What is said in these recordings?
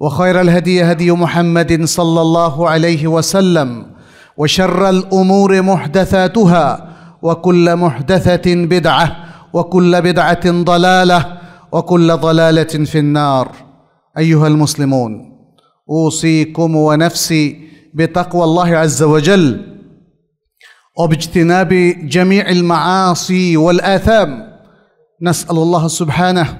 وخير الهدي هدي محمد صلى الله عليه وسلم وشر الامور محدثاتها وكل محدثه بدعه وكل بدعه ضلاله وكل ضلاله في النار ايها المسلمون اوصيكم ونفسي بتقوى الله عز وجل وباجتناب جميع المعاصي والاثام نسال الله سبحانه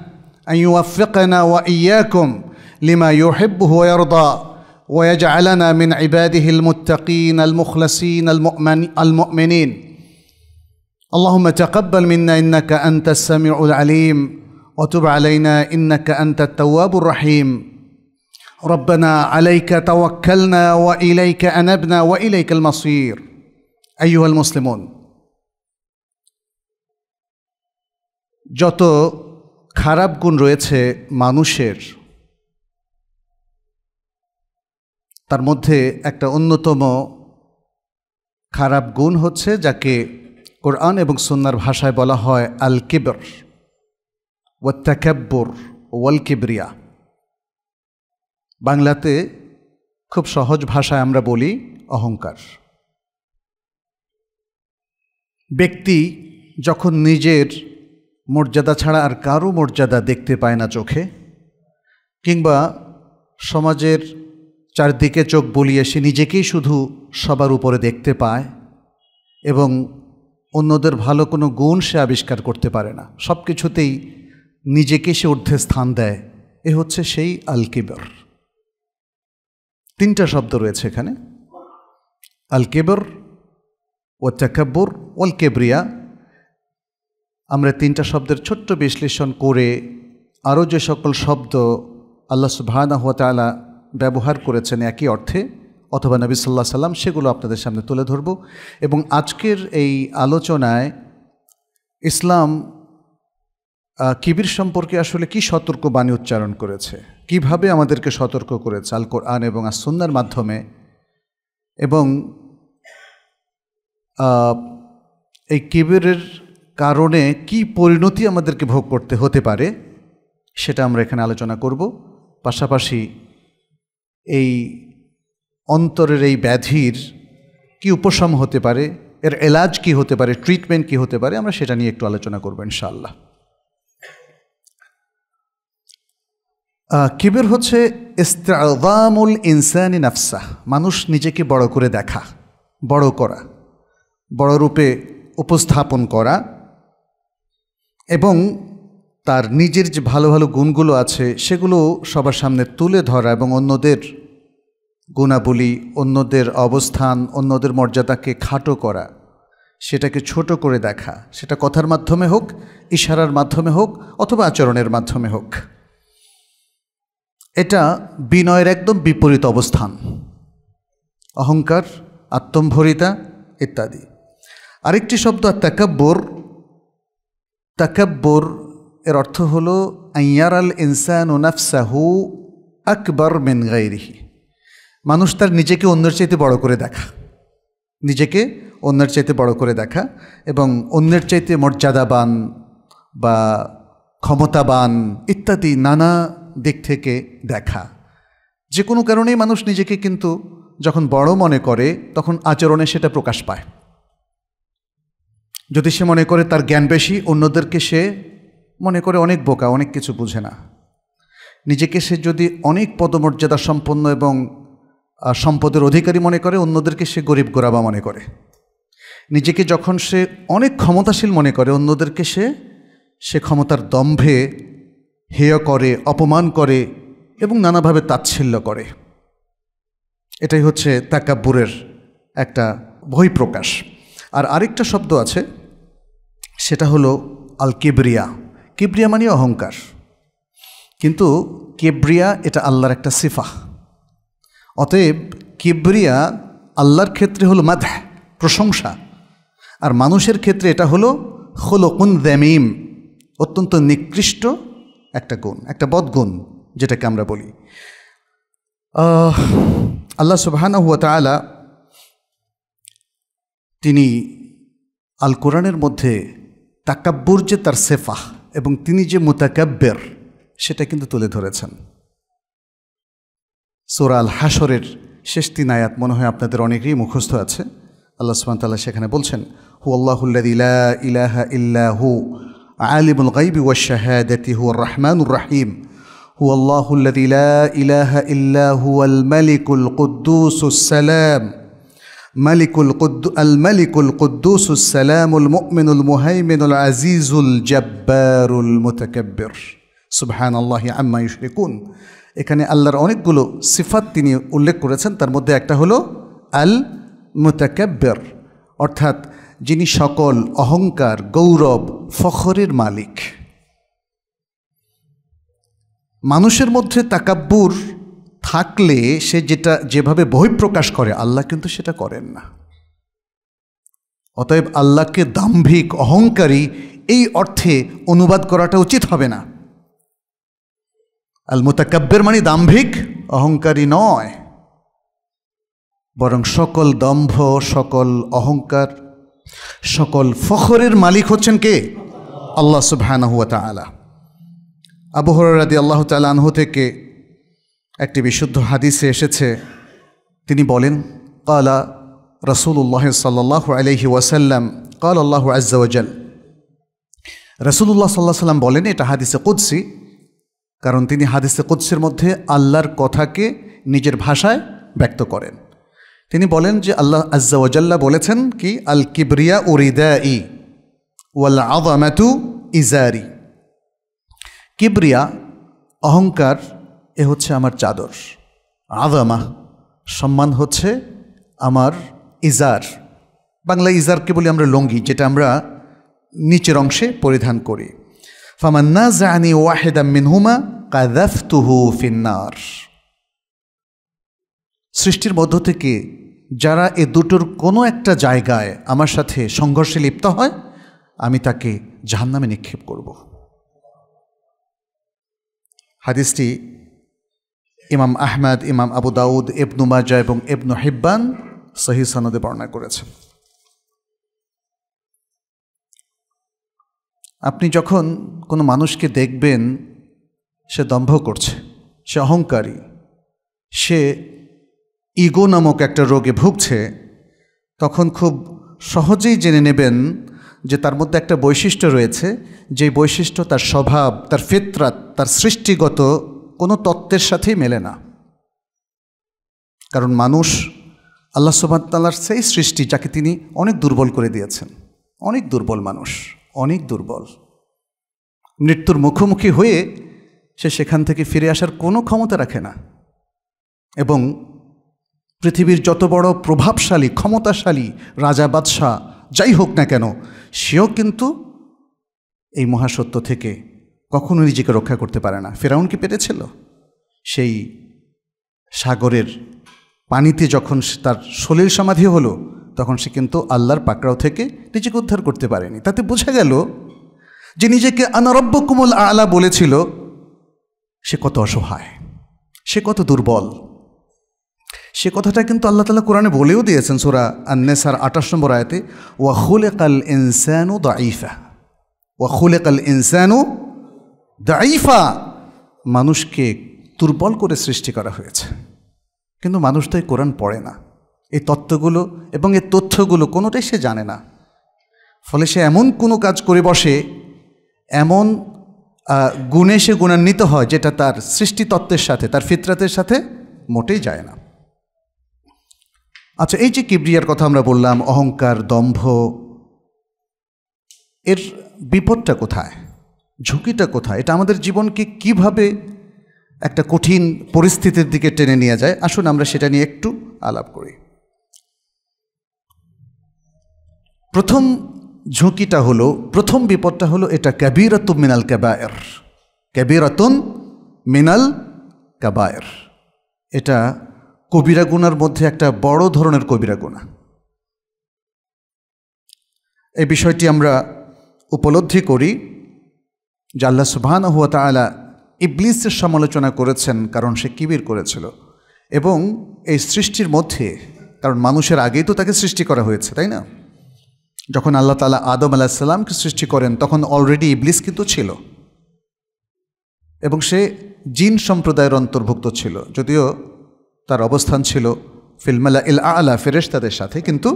ان يوفقنا واياكم لما يحبه ويرضى ويجعلنا من عباده المتقين المخلصين المؤمنين اللهم تقبل منا انك انت السميع العليم وتب علينا انك انت التواب الرحيم ربنا عليك توكلنا واليك انبنا واليك المصير ايها المسلمون যত খারাপ গুণ রয়েছে মানুষের তার মধ্যে একটা অন্যতম খারাপ গুণ হচ্ছে যাকে কোরআন এবং সন্ন্যার ভাষায় বলা হয় আল কিবর ওয়াত্তাকাব্বর ওয়াল কিবরিয়া বাংলাতে খুব সহজ ভাষায় আমরা বলি অহংকার ব্যক্তি যখন নিজের মর্যাদা ছাড়া আর কারো মর্যাদা দেখতে পায় না চোখে কিংবা সমাজের চারদিকে চোখ বুলিয়ে সে নিজেকেই শুধু সবার উপরে দেখতে পায় এবং অন্যদের ভালো কোনো গুণ সে আবিষ্কার করতে পারে না সব কিছুতেই নিজেকে সে ঊর্ধ্বে স্থান দেয় এ হচ্ছে সেই আলকিবর তিনটা শব্দ রয়েছে এখানে আলকেবর ও চাকাব্বর ওয়াল আমরা তিনটা শব্দের ছোট্ট বিশ্লেষণ করে আরও যে সকল শব্দ আল্লাহ সুবাহানা হাতালা ব্যবহার করেছেন একই অর্থে অথবা নবী সাল্লাহ সাল্লাম সেগুলো আপনাদের সামনে তুলে ধরব এবং আজকের এই আলোচনায় ইসলাম কিবির সম্পর্কে আসলে কি সতর্কবাণী উচ্চারণ করেছে কিভাবে আমাদেরকে সতর্ক করেছে চাল কোরআন এবং আসন্নার মাধ্যমে এবং এই কিবিরের কারণে কি পরিণতি আমাদেরকে ভোগ করতে হতে পারে সেটা আমরা এখানে আলোচনা করব পাশাপাশি এই অন্তরের এই ব্যাধির কি উপশম হতে পারে এর এলাজ কি হতে পারে ট্রিটমেন্ট কি হতে পারে আমরা সেটা নিয়ে একটু আলোচনা করবো ইনশাল্লাহ কিবের হচ্ছে ইস্তামুল ইনসানি নাফসা মানুষ নিজেকে বড় করে দেখা বড় করা বড় রূপে উপস্থাপন করা এবং তার নিজের যে ভালো ভালো গুণগুলো আছে সেগুলো সবার সামনে তুলে ধরা এবং অন্যদের গুণাবলী অন্যদের অবস্থান অন্যদের মর্যাদাকে খাটো করা সেটাকে ছোট করে দেখা সেটা কথার মাধ্যমে হোক ইশারার মাধ্যমে হোক অথবা আচরণের মাধ্যমে হোক এটা বিনয়ের একদম বিপরীত অবস্থান অহংকার আত্মম্ভরিতা ইত্যাদি আরেকটি শব্দ তাকাব্বর তাকাব্বর এর অর্থ হল আয়ার আল ইনসান ওনাফসাহু আকবর মেন গাইরিহি মানুষ তার নিজেকে অন্যের চাইতে বড় করে দেখা নিজেকে অন্যের চাইতে বড় করে দেখা এবং অন্যের চাইতে মর্যাদাবান বা ক্ষমতাবান ইত্যাদি নানা দিক থেকে দেখা যে কোনো কারণেই মানুষ নিজেকে কিন্তু যখন বড় মনে করে তখন আচরণে সেটা প্রকাশ পায় যদি সে মনে করে তার জ্ঞান বেশি অন্যদেরকে সে মনে করে অনেক বোকা অনেক কিছু বুঝে না নিজেকে সে যদি অনেক পদমর্যাদা সম্পন্ন এবং সম্পদের অধিকারী মনে করে অন্যদেরকে সে গরিব গোরাবা মনে করে নিজেকে যখন সে অনেক ক্ষমতাশীল মনে করে অন্যদেরকে সে সে ক্ষমতার দম্ভে হেয় করে অপমান করে এবং নানাভাবে তাচ্ছিল্য করে এটাই হচ্ছে তাকাব্বুরের একটা প্রকাশ আর আরেকটা শব্দ আছে সেটা হলো আল কিবরিয়া মানে অহংকার কিন্তু কেব্রিয়া এটা আল্লাহর একটা সিফা অতএব কিবরিয়া আল্লাহর ক্ষেত্রে হলো মাধ প্রশংসা আর মানুষের ক্ষেত্রে এটা হলো হলোকুন দ্যামিম অত্যন্ত নিকৃষ্ট একটা গুণ একটা বদগুণ যেটাকে আমরা বলি আল্লাহ সুবাহানা হুয়া তালা তিনি আল কোরআনের মধ্যে তাকাব্বুর যে তার সেফাহ এবং তিনি যে মোতাকাব্যের সেটা কিন্তু তুলে ধরেছেন সোরাল হাসরের শেষ তিন আয়াত মনে হয় আপনাদের অনেকেই মুখস্থ আছে আল্লাহ তাল্লাহ সেখানে বলছেন হু আল্লাহুল্লাদ ইলা ইলাহা ইল্লাহু আলিমুল গাইবি ওয়া হু রহমানুর রাহিম هو الله الذي لا إله إلا هو الملك القدوس السلام মালিকুল আল মালিকুল কুদ্দুসুস সালামুল মুমিনুল মুহাইমিনুল আজিজুল জব্বারুল মুতাকাব্বির সুবহানাল্লাহ আম্মা ইউশরিকুন এখানে আল্লাহর অনেকগুলো সিফাত তিনি উল্লেখ করেছেন তার মধ্যে একটা হলো আল মুতাকাব্বির অর্থাৎ যিনি সকল অহংকার গৌরব ফখরের মালিক মানুষের মধ্যে তাকাব্বুর থাকলে সে যেটা যেভাবে বহিঃপ্রকাশ করে আল্লাহ কিন্তু সেটা করেন না অতএব আল্লাহকে দাম্ভিক অহংকারী এই অর্থে অনুবাদ করাটা উচিত হবে না আল মোতাকাব্যের মানে দাম্ভিক অহংকারী নয় বরং সকল দম্ভ সকল অহংকার সকল ফখরের মালিক হচ্ছেন কে আল্লাহ সুবাহ আবহরাদি আল্লাহ আনহু থেকে একটি বিশুদ্ধ হাদিসে এসেছে তিনি বলেন কালা রসুল্লাহ সাল্লাহ আলহি ওয়াসাল্লাম কাল আল্লাহ আজ্জাওয়াজাল রসুল্লাহ সাল্লাহ সাল্লাম বলেন এটা হাদিসে কুদ্সি কারণ তিনি হাদিসে কুদ্সির মধ্যে আল্লাহর কথাকে নিজের ভাষায় ব্যক্ত করেন তিনি বলেন যে আল্লাহ আজ্জাওয়াজাল্লা বলেছেন কি আল কিবরিয়া উরিদা ই ওয়াল আদামাতু ইজারি কিবরিয়া অহংকার এ হচ্ছে আমার চাদর আদামা সম্মান হচ্ছে আমার ইজার বাংলা ইজারকে বলি আমরা লঙ্গি যেটা আমরা নিচের অংশে পরিধান করি ফামান্না জানি ওয়াহেদা মিনহুমা কাদাফতুহু ফিন্নার সৃষ্টির মধ্য থেকে যারা এ দুটোর কোনো একটা জায়গায় আমার সাথে সংঘর্ষে লিপ্ত হয় আমি তাকে জাহান্নামে নিক্ষেপ করব হাদিসটি ইমাম আহমেদ ইমাম আবু দাউদ ইবনু মাজা এবং ইবনু হিব্বান সহি সানদে বর্ণনা করেছেন আপনি যখন কোনো মানুষকে দেখবেন সে দম্ভ করছে সে অহংকারী সে ইগো নামক একটা রোগে ভুগছে তখন খুব সহজেই জেনে নেবেন যে তার মধ্যে একটা বৈশিষ্ট্য রয়েছে যে বৈশিষ্ট্য তার স্বভাব তার ফিতরাত তার সৃষ্টিগত কোনো তত্ত্বের সাথেই মেলে না কারণ মানুষ আল্লাহ সুবাহতাল্লার সেই সৃষ্টি যাকে তিনি অনেক দুর্বল করে দিয়েছেন অনেক দুর্বল মানুষ অনেক দুর্বল মৃত্যুর মুখোমুখি হয়ে সে সেখান থেকে ফিরে আসার কোনো ক্ষমতা রাখে না এবং পৃথিবীর যত বড় প্রভাবশালী ক্ষমতাশালী রাজা বাদশাহ যাই হোক না কেন সেও কিন্তু এই মহাসত্য থেকে কখনো নিজেকে রক্ষা করতে পারে না ফেরাউন কি পেরেছিল সেই সাগরের পানিতে যখন তার সলিল সমাধি হলো তখন সে কিন্তু আল্লাহর পাকড়াও থেকে নিজেকে উদ্ধার করতে পারেনি তাতে বোঝা গেল যে নিজেকে আনারব্য কুমল আলা বলেছিল সে কত অসহায় সে কত দুর্বল সে কথাটা কিন্তু আল্লাহ তালা কোরআনে বলেও দিয়েছেন সোরা আন্নেসার আঠাশ নম্বর আয়তে ওয়াহুল কাল ইনসানু আইফা ওয়াহুল কাল ইনসানু দাইফা মানুষকে দুর্বল করে সৃষ্টি করা হয়েছে কিন্তু মানুষ তো এই কোরআন পড়ে না এই তত্ত্বগুলো এবং এই তথ্যগুলো কোনোটাই সে জানে না ফলে সে এমন কোনো কাজ করে বসে এমন গুণে সে গুণান্বিত হয় যেটা তার সৃষ্টি তত্ত্বের সাথে তার ফিতরাতের সাথে মোটেই যায় না আচ্ছা এই যে কিবরিয়ার কথা আমরা বললাম অহংকার দম্ভ এর বিপদটা কোথায় ঝুঁকিটা কোথায় এটা আমাদের জীবনকে কিভাবে একটা কঠিন পরিস্থিতির দিকে টেনে নিয়ে যায় আসুন আমরা সেটা নিয়ে একটু আলাপ করি প্রথম ঝুঁকিটা হলো প্রথম বিপদটা হলো এটা ক্যাবিরাত মিনাল ক্যাবায়ের ক্যাবিরাতুন মিনাল ক্যাবায়ের এটা কবিরা গুনার মধ্যে একটা বড় ধরনের কবিরা গুণা এই বিষয়টি আমরা উপলব্ধি করি জাল্লা সুবাহান হুয়া তালা ইবলিসের সমালোচনা করেছেন কারণ সে কিবির করেছিল এবং এই সৃষ্টির মধ্যে কারণ মানুষের আগেই তো তাকে সৃষ্টি করা হয়েছে তাই না যখন আল্লাহ তালা আদম আলাহিসাল্লামকে সৃষ্টি করেন তখন অলরেডি ইবলিস কিন্তু ছিল এবং সে জিন সম্প্রদায়ের অন্তর্ভুক্ত ছিল যদিও তার অবস্থান ছিল ফিল্মালা ইল আলা ফেরেশ তাদের সাথে কিন্তু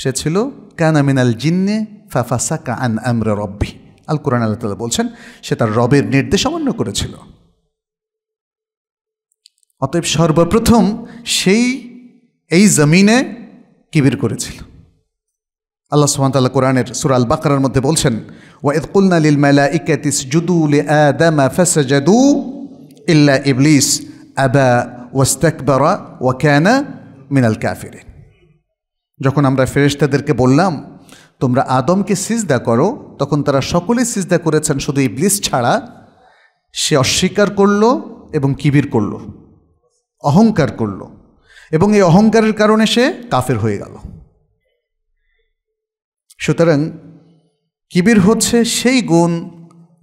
সে ছিল কানামিনাল জিন্নে ফাফাসা কা আন আমর রব্বি আল কোরআন আল্লাহ তালা বলছেন সে তার রবের নির্দেশ অমান্য করেছিল অতএব সর্বপ্রথম সেই এই জমিনে কিবির করেছিল আল্লাহ সুহামতাল্লাহ কোরআনের সুরাল বাকরার মধ্যে বলছেন ওয়াইদ কুলনা লিল মেলা ইকাতিস জুদুল আদামা ফাসাজাদু ইল্লা ইবলিস আবা ওয়াস্তাকবারা ওয়াকানা মিনাল কাফিরিন যখন আমরা ফেরেশতাদেরকে বললাম তোমরা আদমকে সিজদা করো তখন তারা সকলেই সিজদা করেছেন শুধু এই ব্লিস ছাড়া সে অস্বীকার করল এবং কিবির করল অহংকার করল এবং এই অহংকারের কারণে সে কাফের হয়ে গেল সুতরাং কিবির হচ্ছে সেই গুণ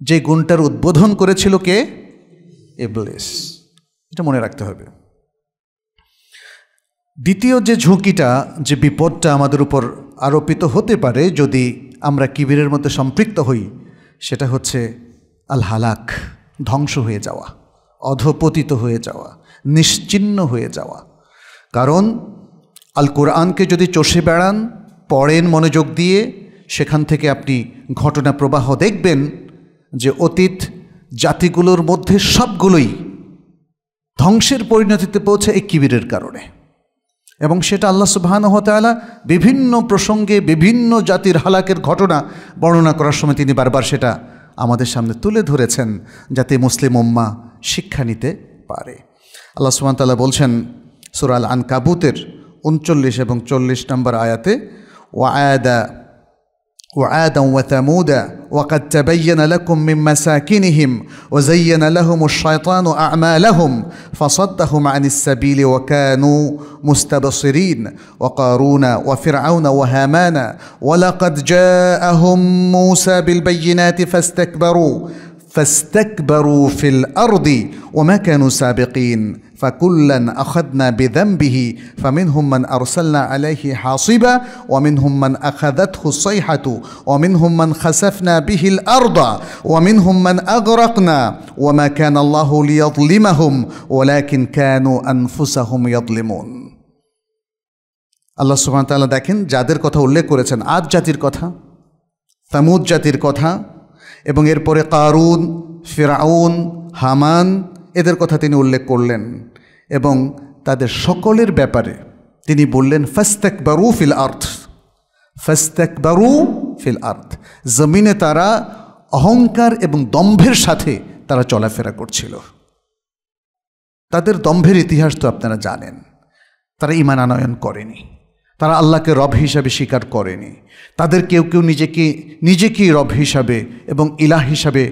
যে গুণটার উদ্বোধন করেছিল কে এবলেস এটা মনে রাখতে হবে দ্বিতীয় যে ঝুঁকিটা যে বিপদটা আমাদের উপর আরোপিত হতে পারে যদি আমরা কিবিরের মধ্যে সম্পৃক্ত হই সেটা হচ্ছে আল হালাক ধ্বংস হয়ে যাওয়া অধপতিত হয়ে যাওয়া নিশ্চিন্ন হয়ে যাওয়া কারণ আল কোরআনকে যদি চষে বেড়ান পড়েন মনোযোগ দিয়ে সেখান থেকে আপনি ঘটনা প্রবাহ দেখবেন যে অতীত জাতিগুলোর মধ্যে সবগুলোই ধ্বংসের পরিণতিতে পৌঁছে এই কিবিরের কারণে এবং সেটা আল্লাহ সুবাহানহতালা বিভিন্ন প্রসঙ্গে বিভিন্ন জাতির হালাকের ঘটনা বর্ণনা করার সময় তিনি বারবার সেটা আমাদের সামনে তুলে ধরেছেন যাতে মুসলিম উম্মা শিক্ষা নিতে পারে আল্লাহ সুবাহতাল্লাহ বলছেন সুরাল আন কাবুতের উনচল্লিশ এবং চল্লিশ নম্বর আয়াতে ও আয়াদা وعادا وثمودا وقد تبين لكم من مساكنهم وزين لهم الشيطان اعمالهم فصدهم عن السبيل وكانوا مستبصرين وقارون وفرعون وهامان ولقد جاءهم موسى بالبينات فاستكبروا فاستكبروا في الارض وما كانوا سابقين فكلا أخذنا بذنبه فمنهم من أرسلنا عليه حاصبا ومنهم من أخذته الصيحة ومنهم من خسفنا به الأرض ومنهم من أغرقنا وما كان الله ليظلمهم ولكن كانوا أنفسهم يظلمون আল্লাহ সুবহান তাআলা দেখেন যাদের কথা উল্লেখ করেছেন আদ জাতির কথা ثمود জাতির কথা এবং এরপরে কারুন ফিরাউন হামান এদের কথা তিনি উল্লেখ করলেন এবং তাদের সকলের ব্যাপারে তিনি বললেন ফাস্তাক বারু ফিল আর্থ ফাস্তাক বারু ফিল আর্থ জমিনে তারা অহংকার এবং দম্ভের সাথে তারা চলাফেরা করছিল তাদের দম্ভের ইতিহাস তো আপনারা জানেন তারা ইমান আনয়ন করেনি তারা আল্লাহকে রব হিসাবে স্বীকার করেনি তাদের কেউ কেউ নিজেকে নিজেকেই রব হিসাবে এবং ইলাহ হিসাবে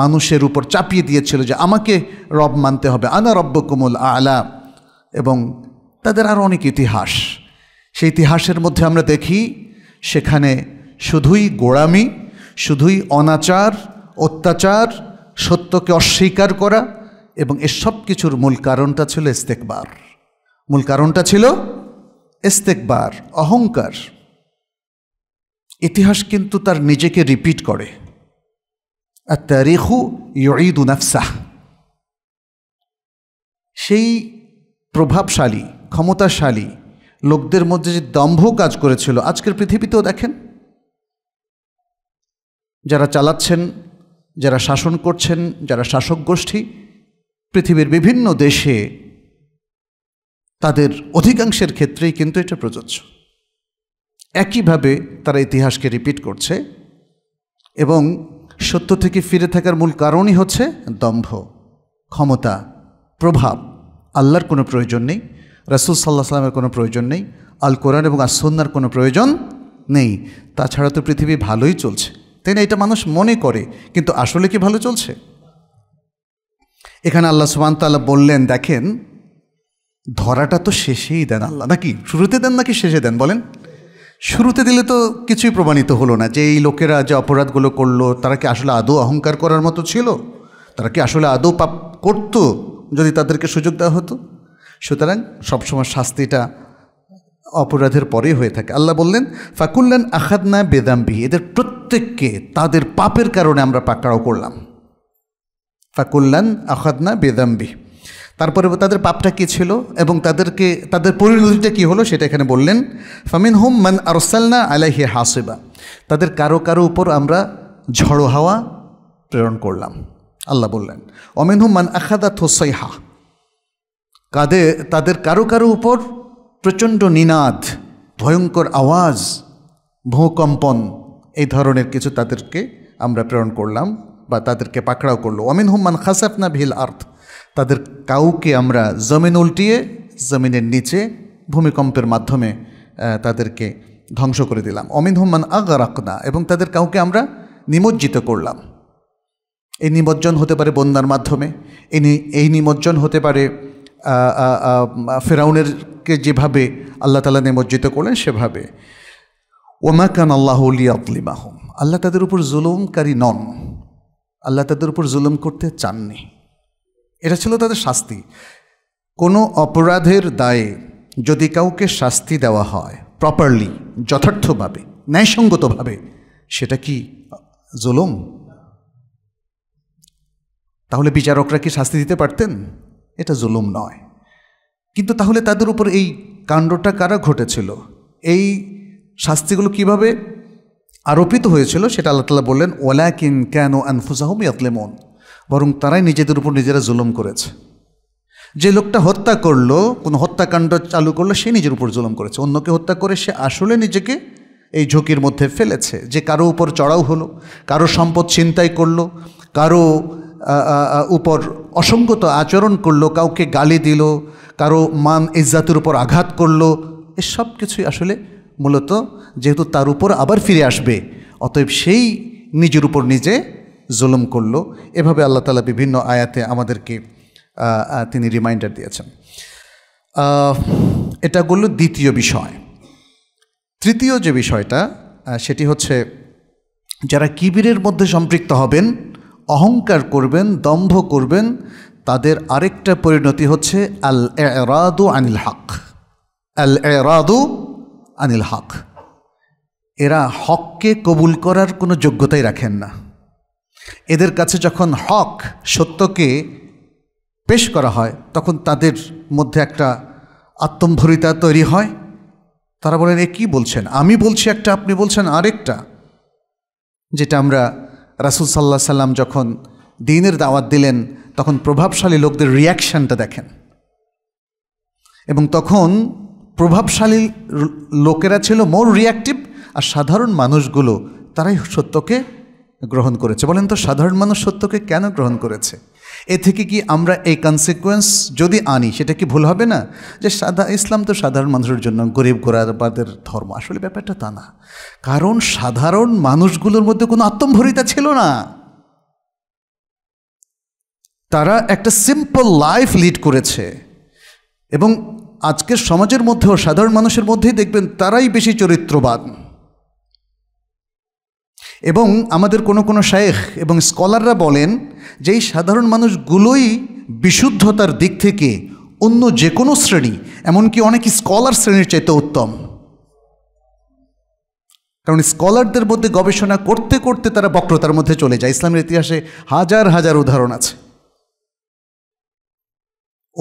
মানুষের উপর চাপিয়ে দিয়েছিল যে আমাকে রব মানতে হবে আনা রব্য কুমল আলা এবং তাদের আরও অনেক ইতিহাস সেই ইতিহাসের মধ্যে আমরা দেখি সেখানে শুধুই গোড়ামি শুধুই অনাচার অত্যাচার সত্যকে অস্বীকার করা এবং এসব কিছুর মূল কারণটা ছিল ইস্তেকবার মূল কারণটা ছিল ইস্তেকবার অহংকার ইতিহাস কিন্তু তার নিজেকে রিপিট করে التاريخ يعيد نفسه সেই প্রভাবশালী ক্ষমতাশালী লোকদের মধ্যে যে দম্ভ কাজ করেছিল আজকের পৃথিবীতেও দেখেন যারা চালাচ্ছেন যারা শাসন করছেন যারা শাসক গোষ্ঠী পৃথিবীর বিভিন্ন দেশে তাদের অধিকাংশের ক্ষেত্রেই কিন্তু এটা প্রযোজ্য একইভাবে তারা ইতিহাসকে রিপিট করছে এবং সত্য থেকে ফিরে থাকার মূল কারণই হচ্ছে দম্ভ ক্ষমতা প্রভাব আল্লাহর কোনো প্রয়োজন নেই রাসুল সাল্লাহ সাল্লামের কোনো প্রয়োজন নেই আল কোরআন এবং আসন্নার কোনো প্রয়োজন নেই তাছাড়া তো পৃথিবী ভালোই চলছে তাই না এটা মানুষ মনে করে কিন্তু আসলে কি ভালো চলছে এখানে আল্লাহ সুবান্তাল্লাহ বললেন দেখেন ধরাটা তো শেষেই দেন আল্লাহ নাকি শুরুতে দেন নাকি শেষে দেন বলেন শুরুতে দিলে তো কিছুই প্রমাণিত হলো না যে এই লোকেরা যে অপরাধগুলো করলো তারা কি আসলে আদৌ অহংকার করার মতো ছিল তারা কি আসলে আদৌ পাপ করত যদি তাদেরকে সুযোগ দেওয়া হতো সুতরাং সবসময় শাস্তিটা অপরাধের পরেই হয়ে থাকে আল্লাহ বললেন ফাকুল্লান আখাদনা বেদাম্বি এদের প্রত্যেককে তাদের পাপের কারণে আমরা পাকড়াও করলাম ফাকুল্লান আখাদনা বেদাম্বি তারপরে তাদের পাপটা কী ছিল এবং তাদেরকে তাদের পরিণতিটা কী হলো সেটা এখানে বললেন ফামিন হুম মান আরসালনা আলাহি হাসিবা তাদের কারো কারো উপর আমরা ঝড়ো হাওয়া প্রেরণ করলাম আল্লাহ বললেন অমিন হুম মান আখাদা হা কাদে তাদের কারো কারো উপর প্রচণ্ড নিনাদ ভয়ঙ্কর আওয়াজ ভূকম্পন এই ধরনের কিছু তাদেরকে আমরা প্রেরণ করলাম বা তাদেরকে পাকড়াও করলো অমিন হুম্মান খাসাফনা ভিল আর্থ তাদের কাউকে আমরা জমিন উল্টিয়ে জমিনের নিচে ভূমিকম্পের মাধ্যমে তাদেরকে ধ্বংস করে দিলাম অমিন হুম্মান আগারাকনা এবং তাদের কাউকে আমরা নিমজ্জিত করলাম এই নিমজ্জন হতে পারে বন্যার মাধ্যমে এই এই নিমজ্জন হতে পারে ফেরাউনেরকে যেভাবে আল্লাহ তালা নিমজ্জিত করলেন সেভাবে ওমা কান আল্লাহ আতলিমাহম আল্লাহ তাদের উপর জুলুমকারী নন আল্লাহ তাদের উপর জুলুম করতে চাননি এটা ছিল তাদের শাস্তি কোনো অপরাধের দায়ে যদি কাউকে শাস্তি দেওয়া হয় প্রপারলি যথার্থভাবে ন্যায়সঙ্গতভাবে সেটা কি জুলুম তাহলে বিচারকরা কি শাস্তি দিতে পারতেন এটা জুলুম নয় কিন্তু তাহলে তাদের উপর এই কাণ্ডটা কারা ঘটেছিল এই শাস্তিগুলো কিভাবে আরোপিত হয়েছিল সেটা আল্লাহ তালা বললেন ওলা কিন ক্যানো আনফুজাহম ইয়াতলেমন বরং তারাই নিজেদের উপর নিজেরা জুলুম করেছে যে লোকটা হত্যা করলো কোনো হত্যাকাণ্ড চালু করলো সে নিজের উপর জুলুম করেছে অন্যকে হত্যা করে সে আসলে নিজেকে এই ঝুঁকির মধ্যে ফেলেছে যে কারো উপর চড়াও হলো কারো সম্পদ ছিনতাই করলো কারো উপর অসঙ্গত আচরণ করলো কাউকে গালি দিল কারো মান ইজ্জাতের উপর আঘাত করলো এসব কিছুই আসলে মূলত যেহেতু তার উপর আবার ফিরে আসবে অতএব সেই নিজের উপর নিজে জুলুম করল এভাবে আল্লাহ তালা বিভিন্ন আয়াতে আমাদেরকে তিনি রিমাইন্ডার দিয়েছেন এটা গেল দ্বিতীয় বিষয় তৃতীয় যে বিষয়টা সেটি হচ্ছে যারা কিবিরের মধ্যে সম্পৃক্ত হবেন অহংকার করবেন দম্ভ করবেন তাদের আরেকটা পরিণতি হচ্ছে আল এরাদু আনিল হক আল এরাদু আনিল হক এরা হককে কবুল করার কোনো যোগ্যতাই রাখেন না এদের কাছে যখন হক সত্যকে পেশ করা হয় তখন তাদের মধ্যে একটা আত্মম্ভরিতা তৈরি হয় তারা বলেন এ কী বলছেন আমি বলছি একটা আপনি বলছেন আরেকটা যেটা আমরা রাসুল সাল্লাহ সাল্লাম যখন দিনের দাওয়াত দিলেন তখন প্রভাবশালী লোকদের রিয়াকশানটা দেখেন এবং তখন প্রভাবশালী লোকেরা ছিল মোর রিয়াক্টিভ আর সাধারণ মানুষগুলো তারাই সত্যকে গ্রহণ করেছে বলেন তো সাধারণ মানুষ সত্যকে কেন গ্রহণ করেছে এ থেকে কি আমরা এই কনসিকুয়েন্স যদি আনি সেটা কি ভুল হবে না যে সাদা ইসলাম তো সাধারণ মানুষের জন্য গরিব গোরাবাদের ধর্ম আসলে ব্যাপারটা তা না কারণ সাধারণ মানুষগুলোর মধ্যে কোনো আত্মভরিতা ছিল না তারা একটা সিম্পল লাইফ লিড করেছে এবং আজকের সমাজের মধ্যেও সাধারণ মানুষের মধ্যেই দেখবেন তারাই বেশি চরিত্রবান এবং আমাদের কোনো কোনো শায়েখ এবং স্কলাররা বলেন যে এই সাধারণ মানুষগুলোই বিশুদ্ধতার দিক থেকে অন্য যে কোনো শ্রেণী এমনকি অনেক স্কলার শ্রেণীর চাইতে উত্তম কারণ স্কলারদের মধ্যে গবেষণা করতে করতে তারা বক্রতার মধ্যে চলে যায় ইসলামের ইতিহাসে হাজার হাজার উদাহরণ আছে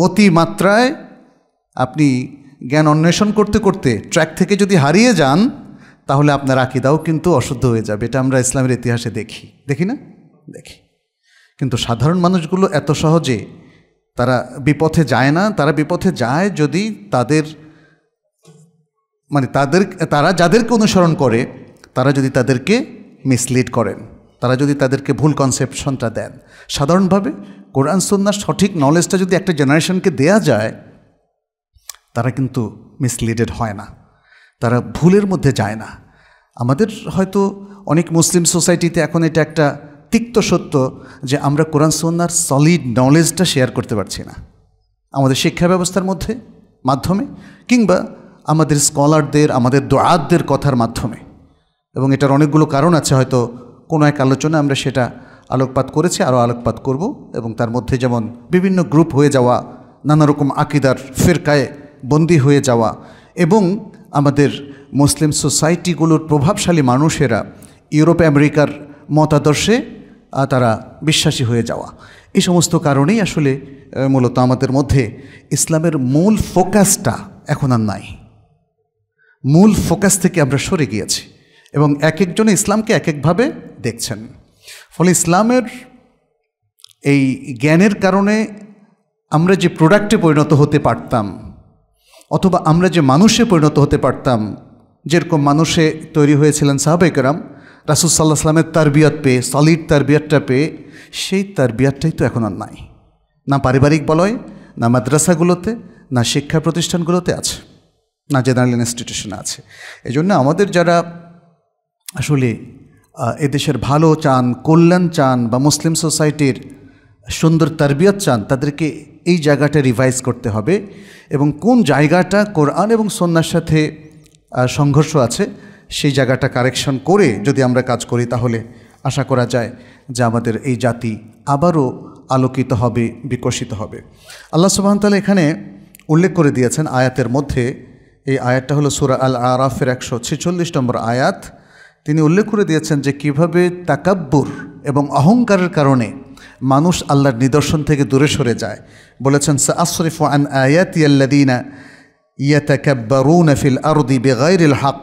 অতি মাত্রায় আপনি জ্ঞান অন্বেষণ করতে করতে ট্র্যাক থেকে যদি হারিয়ে যান তাহলে আপনার আকিদাও কিন্তু অশুদ্ধ হয়ে যাবে এটা আমরা ইসলামের ইতিহাসে দেখি দেখি না দেখি কিন্তু সাধারণ মানুষগুলো এত সহজে তারা বিপথে যায় না তারা বিপথে যায় যদি তাদের মানে তাদের তারা যাদেরকে অনুসরণ করে তারা যদি তাদেরকে মিসলিড করেন তারা যদি তাদেরকে ভুল কনসেপশনটা দেন সাধারণভাবে কোরআন সন্ন্যার সঠিক নলেজটা যদি একটা জেনারেশনকে দেয়া যায় তারা কিন্তু মিসলিডেড হয় না তারা ভুলের মধ্যে যায় না আমাদের হয়তো অনেক মুসলিম সোসাইটিতে এখন এটা একটা তিক্ত সত্য যে আমরা কোরআন সন্ন্যার সলিড নলেজটা শেয়ার করতে পারছি না আমাদের শিক্ষা ব্যবস্থার মধ্যে মাধ্যমে কিংবা আমাদের স্কলারদের আমাদের দোয়াদদের কথার মাধ্যমে এবং এটার অনেকগুলো কারণ আছে হয়তো কোনো এক আলোচনা আমরা সেটা আলোকপাত করেছি আরও আলোকপাত করব এবং তার মধ্যে যেমন বিভিন্ন গ্রুপ হয়ে যাওয়া নানা রকম আকিদার ফেরকায় বন্দী হয়ে যাওয়া এবং আমাদের মুসলিম সোসাইটিগুলোর প্রভাবশালী মানুষেরা ইউরোপ আমেরিকার মতাদর্শে তারা বিশ্বাসী হয়ে যাওয়া এই সমস্ত কারণেই আসলে মূলত আমাদের মধ্যে ইসলামের মূল ফোকাসটা এখন আর নাই মূল ফোকাস থেকে আমরা সরে গিয়েছি এবং এক একজনে ইসলামকে এক একভাবে দেখছেন ফলে ইসলামের এই জ্ঞানের কারণে আমরা যে প্রোডাক্টে পরিণত হতে পারতাম অথবা আমরা যে মানুষে পরিণত হতে পারতাম যেরকম মানুষে তৈরি হয়েছিলেন সাহাবেকরাম রাসুল সাল্লাহ সাল্লামের তারবিয়াত পেয়ে সলিড তারবিয়াতটা পেয়ে সেই তারবিয়াতটাই তো এখন আর নাই না পারিবারিক বলয় না মাদ্রাসাগুলোতে না শিক্ষা প্রতিষ্ঠানগুলোতে আছে না জেনারেল ইনস্টিটিউশনে আছে এই জন্য আমাদের যারা আসলে এদেশের ভালো চান কল্যাণ চান বা মুসলিম সোসাইটির সুন্দর তারবিয়ত চান তাদেরকে এই জায়গাটা রিভাইজ করতে হবে এবং কোন জায়গাটা কোরআন এবং সন্ন্যার সাথে সংঘর্ষ আছে সেই জায়গাটা কারেকশন করে যদি আমরা কাজ করি তাহলে আশা করা যায় যে আমাদের এই জাতি আবারও আলোকিত হবে বিকশিত হবে আল্লাহ সুবাহতালা এখানে উল্লেখ করে দিয়েছেন আয়াতের মধ্যে এই আয়াতটা হলো সুরা আল আরাফের একশো ছেচল্লিশ নম্বর আয়াত তিনি উল্লেখ করে দিয়েছেন যে কিভাবে তাকাব্বুর এবং অহংকারের কারণে মানুষ আল্লাহর নিদর্শন থেকে দূরে সরে যায় বলেছেন আসরিফ আন আয়াতিয়াল্লাদিনা ইয়াতাকাব্বারুন ফিল আরদি বেগাইরিল হক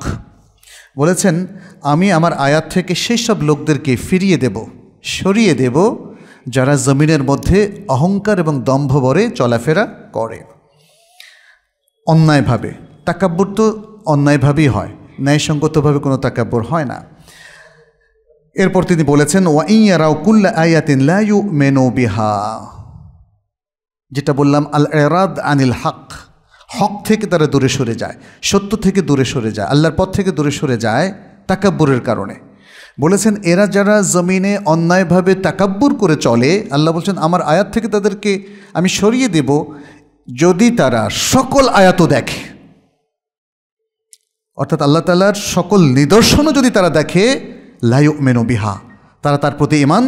বলেছেন আমি আমার আয়াত থেকে সেই সব লোকদেরকে ফিরিয়ে দেব সরিয়ে দেব যারা জমিনের মধ্যে অহংকার এবং দম্ভ ভরে চলাফেরা করে অন্যায়ভাবে তাকাব্বর তো অন্যায়ভাবেই হয় ন্যায়সঙ্গতভাবে কোনো তাকাব্বর হয় না এরপর তিনি বলেছেন ওয়া ইয়ারাও কুল্লা আয়াতিন লায়ু মেনু বিহা যেটা বললাম আল এরাদ আনিল হক হক থেকে তারা দূরে সরে যায় সত্য থেকে দূরে সরে যায় আল্লাহর পথ থেকে দূরে সরে যায় তাকাব্বুরের কারণে বলেছেন এরা যারা জমিনে অন্যায়ভাবে তাকাব্বুর করে চলে আল্লাহ বলছেন আমার আয়াত থেকে তাদেরকে আমি সরিয়ে দেব যদি তারা সকল আয়াতও দেখে অর্থাৎ আল্লাহ তালার সকল নিদর্শনও যদি তারা দেখে লায়ুক মেনু বিহা তারা তার প্রতি ইমান